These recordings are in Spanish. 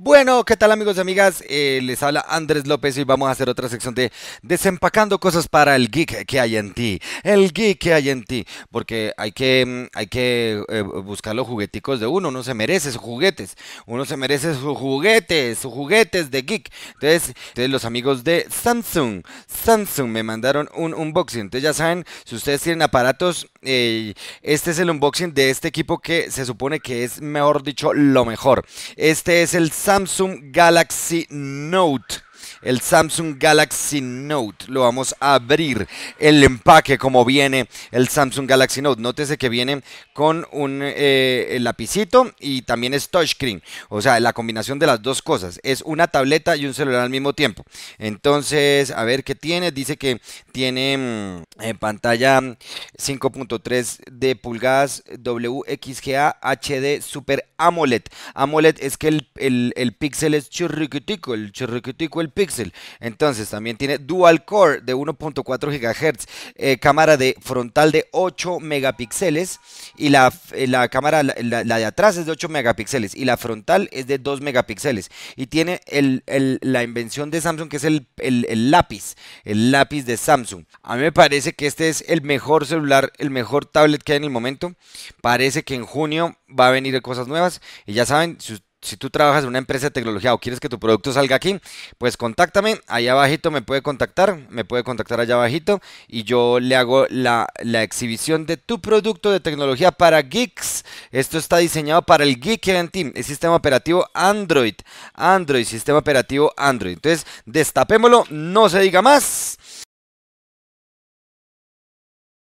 Bueno, ¿qué tal amigos y amigas? Eh, les habla Andrés López y vamos a hacer otra sección de desempacando cosas para el geek que hay en ti. El geek que hay en ti. Porque hay que, mm, hay que eh, buscar los jugueticos de uno. Uno se merece sus juguetes. Uno se merece sus juguetes, sus juguetes de geek. Entonces, los amigos de Samsung, Samsung me mandaron un unboxing. Entonces ya saben, si ustedes tienen aparatos, eh, este es el unboxing de este equipo que se supone que es, mejor dicho, lo mejor. Este es el Samsung Galaxy Note el Samsung Galaxy Note. Lo vamos a abrir el empaque como viene el Samsung Galaxy Note. Nótese que viene con un eh, lapicito y también es touchscreen. O sea, la combinación de las dos cosas. Es una tableta y un celular al mismo tiempo. Entonces, a ver qué tiene. Dice que tiene mm, eh, pantalla 5.3 de pulgadas WXGA HD Super AMOLED. AMOLED es que el, el, píxel es churriquitico, el churriquitico el pixel, Entonces también tiene dual core de 1.4 GHz, eh, cámara de frontal de 8 megapíxeles y la, eh, cámara, la, de atrás es de 8 megapíxeles y la frontal es de 2 megapíxeles. Y tiene la invención de Samsung que es el, el lápiz, el lápiz de Samsung. A mí me parece que este es el mejor celular, el mejor tablet que hay en el momento. Parece que en junio va a venir cosas nuevas. Y ya saben, si, tú trabajas en una empresa de tecnología o quieres que tu producto salga aquí, pues contáctame, allá abajito me puede contactar, me puede contactar allá abajito y yo le hago la, exhibición de tu producto de tecnología para geeks. Esto está diseñado para el geek en team el sistema operativo Android, Android, sistema operativo Android. Entonces, destapémoslo, no se diga más.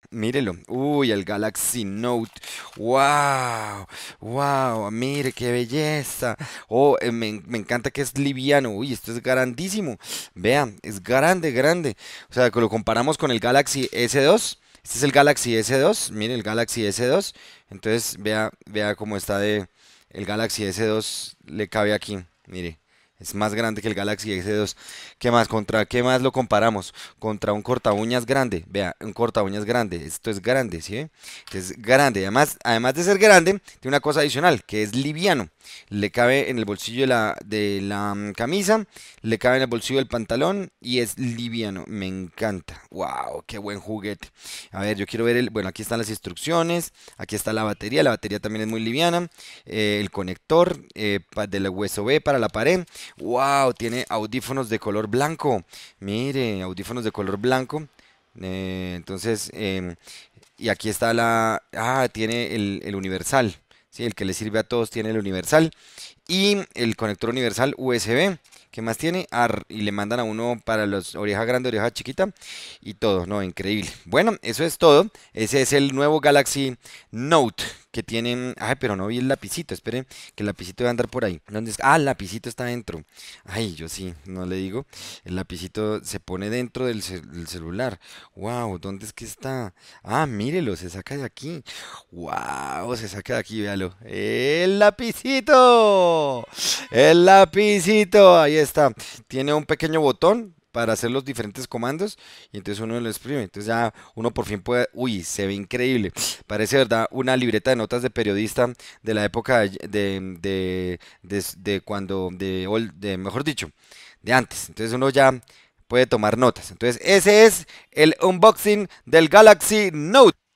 Mírelo. Uy, el Galaxy Note. ¡Wow! ¡Wow! Mire, qué belleza. Oh, eh, me, encanta que es liviano. Uy, esto es grandísimo. Vean, es grande, grande. O sea, que lo comparamos con el Galaxy S2. Este es el Galaxy S2. Mire, el Galaxy S2. Entonces, vea, vea cómo está de... El Galaxy S2 le cabe aquí. Mire. Es más grande que el Galaxy S2. ¿Qué más? ¿Contra qué más lo comparamos? Contra un corta uñas grande. Vea, un corta uñas grande. Esto es grande, ¿sí? Es grande. Además, además de ser grande, tiene una cosa adicional, que es liviano le cabe en el bolsillo de la, mm, camisa, le cabe en el bolsillo del pantalón y es liviano. Me encanta. ¡Wow! ¡Qué buen juguete! A ver, yo quiero ver el... Bueno, aquí están las instrucciones, aquí está la batería, la batería también es muy liviana, eh, el conector eh, la USB para la pared. ¡Wow! Tiene audífonos de color blanco. Mire, audífonos de color blanco. Eh, entonces, em, y aquí está la... Ah, tiene el universal el que le sirve a todos tiene el universal, y el conector universal USB, que más tiene? y le mandan a uno para las oreja grande, oreja chiquita y todo, ¿no? Increíble. Bueno, eso es todo. Ese es el nuevo Galaxy Note que tienen. Ay, pero no vi el lapicito. Esperen, que el lapicito va a andar por ahí. ¿Dónde es? Ah, el lapicito está dentro. Ay, yo sí, no le digo. El lapicito se pone dentro del, del celular. ¡Wow! ¿Dónde es que está? Ah, mírelo, se saca de aquí. ¡Wow! Se saca de aquí, véalo. ¡El lapicito! ¡El lapicito! Ahí está. Tiene un pequeño botón para hacer los diferentes comandos y entonces uno lo exprime. Entonces ya uno por fin puede, uy, se ve increíble. Parece, ¿verdad? Una libreta de notas de periodista de la época de, de, de cuando, de, mejor dicho, de antes. Entonces uno ya puede tomar notas. Entonces ese es el unboxing del Galaxy Note.